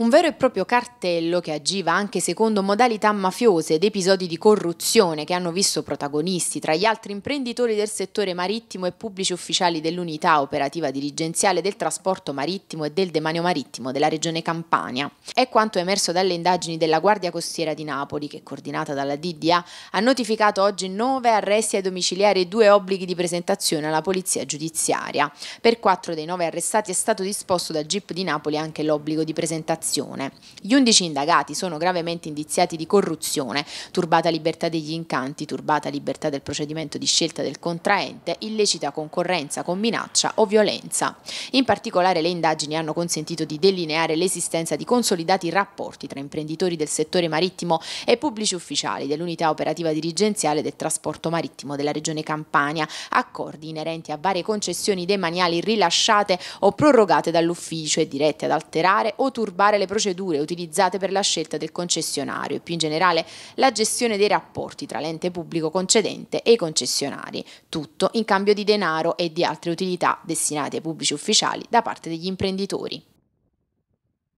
un vero e proprio cartello che agiva anche secondo modalità mafiose ed episodi di corruzione che hanno visto protagonisti tra gli altri imprenditori del settore marittimo e pubblici ufficiali dell'unità operativa dirigenziale del trasporto marittimo e del demanio marittimo della regione Campania. È quanto è emerso dalle indagini della Guardia Costiera di Napoli, che coordinata dalla DDA ha notificato oggi nove arresti ai domiciliari e due obblighi di presentazione alla polizia giudiziaria. Per quattro dei nove arrestati è stato disposto dal GIP di Napoli anche l'obbligo di presentazione diffamazione. Gli undici indagati sono gravemente indiziati di corruzione, turbata libertà degli incanti, turbata libertà del procedimento di scelta del contraente, illecita concorrenza con minaccia o violenza. In particolare le indagini hanno consentito di delineare l'esistenza di consolidati rapporti tra imprenditori del settore marittimo e pubblici ufficiali dell'unità operativa dirigenziale del trasporto marittimo della regione Campania, accordi inerenti a varie concessioni demaniali rilasciate o prorogate dall'ufficio e dirette ad alterare o turbare le procedure utilizzate per la scelta del concessionario e più in generale la gestione dei rapporti tra l'ente pubblico concedente e i concessionari, tutto in cambio di denaro e di altre utilità destinate ai pubblici ufficiali da parte degli imprenditori.